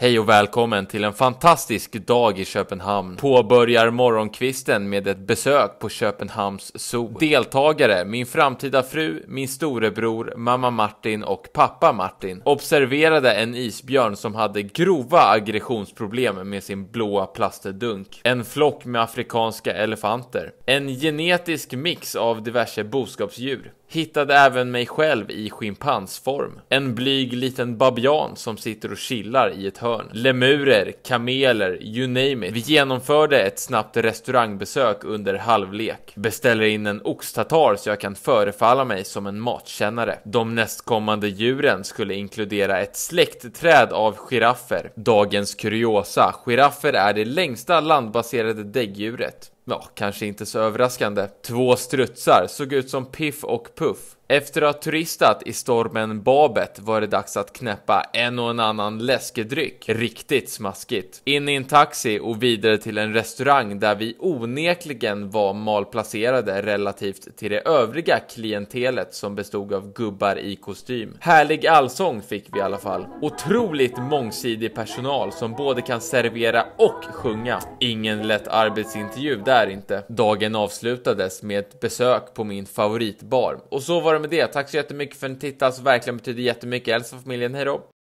Hej och välkommen till en fantastisk dag i Köpenhamn. Påbörjar morgonkvisten med ett besök på Köpenhamns zoo. Deltagare, min framtida fru, min storebror, mamma Martin och pappa Martin observerade en isbjörn som hade grova aggressionsproblem med sin blåa plastdunk. En flock med afrikanska elefanter. En genetisk mix av diverse boskapsdjur. Hittade även mig själv i schimpansform. En blyg liten babian som sitter och chillar i ett hörn. Lemurer, kameler, you name it. Vi genomförde ett snabbt restaurangbesök under halvlek. Beställer in en oxtatar så jag kan förefalla mig som en matkännare. De nästkommande djuren skulle inkludera ett släktträd av giraffer. Dagens kuriosa, giraffer är det längsta landbaserade däggdjuret ja, kanske inte så överraskande, två strutsar såg ut som Piff och Puff. Efter att ha turistat i stormen Babet var det dags att knäppa en och en annan läskedryck. Riktigt smaskigt. In i en taxi och vidare till en restaurang där vi onekligen var malplacerade relativt till det övriga klientelet som bestod av gubbar i kostym. Härlig allsång fick vi i alla fall. Otroligt mångsidig personal som både kan servera och sjunga. Ingen lätt arbetsintervju där inte. Dagen avslutades med ett besök på min favoritbar och så var det med det. Tack så jättemycket för att ni tittade, alltså, som verkligen betyder jättemycket. Hälsa familjen, hejdå!